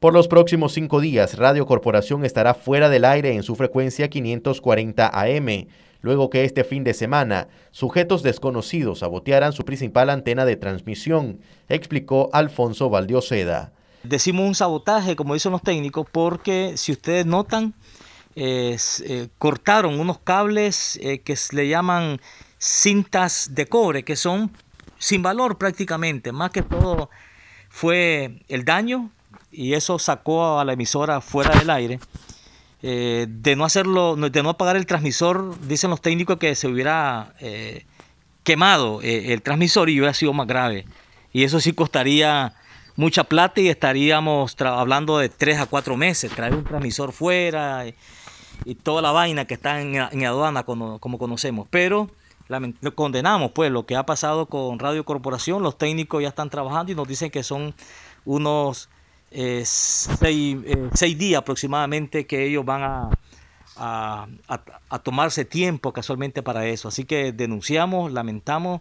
Por los próximos cinco días, Radio Corporación estará fuera del aire en su frecuencia 540 AM, luego que este fin de semana sujetos desconocidos sabotearan su principal antena de transmisión, explicó Alfonso Valdioseda. Decimos un sabotaje, como dicen los técnicos, porque si ustedes notan, eh, cortaron unos cables eh, que le llaman cintas de cobre, que son sin valor prácticamente, más que todo fue el daño y eso sacó a la emisora fuera del aire. Eh, de no hacerlo, de no apagar el transmisor, dicen los técnicos que se hubiera eh, quemado eh, el transmisor y hubiera sido más grave. Y eso sí costaría mucha plata y estaríamos hablando de tres a cuatro meses, traer un transmisor fuera y, toda la vaina que está en, aduana como, como, conocemos. Pero lo condenamos pues lo que ha pasado con Radio Corporación, los técnicos ya están trabajando y nos dicen que son unos eh, eh, seis, días aproximadamente que ellos van a, tomarse tiempo casualmente para eso. Así que denunciamos, lamentamos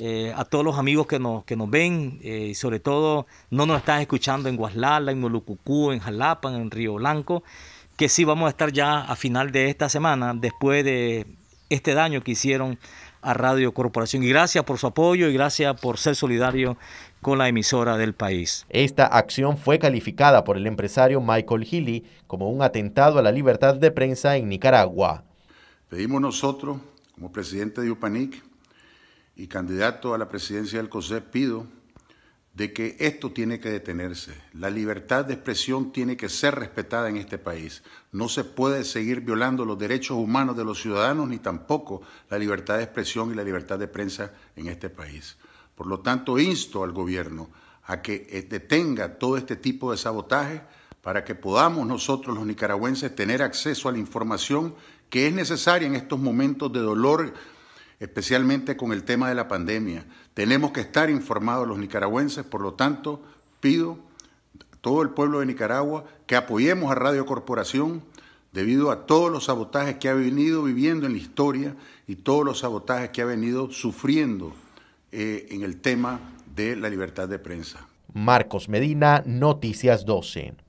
eh, a todos los amigos que nos, que nos ven y sobre todo no nos están escuchando en Guaslala, en Molucucú, en Jalapa, en Río Blanco, que sí vamos a estar ya a final de esta semana, después de este daño que hicieron a Radio Corporación. Y gracias por su apoyo y gracias por ser solidario con la emisora del país. Esta acción fue calificada por el empresario Michael Healy como un atentado a la libertad de prensa en Nicaragua. Pedimos nosotros, como presidente de UPANIC y candidato a la presidencia del COSEP, pido de que esto tiene que detenerse. La libertad de expresión tiene que ser respetada en este país. No se puede seguir violando los derechos humanos de los ciudadanos ni tampoco la libertad de expresión y la libertad de prensa en este país. Por lo tanto, insto al gobierno a que eh, detenga todo este tipo de sabotaje para que podamos nosotros los nicaragüenses tener acceso a la información que es necesaria en estos momentos de dolor especialmente con el tema de la pandemia. Tenemos que estar informados los nicaragüenses, por lo tanto, pido a todo el pueblo de Nicaragua que apoyemos a Radio Corporación debido a todos los sabotajes que ha venido viviendo en la historia y todos los sabotajes que ha venido sufriendo eh, en el tema de la libertad de prensa. Marcos Medina, Noticias 12.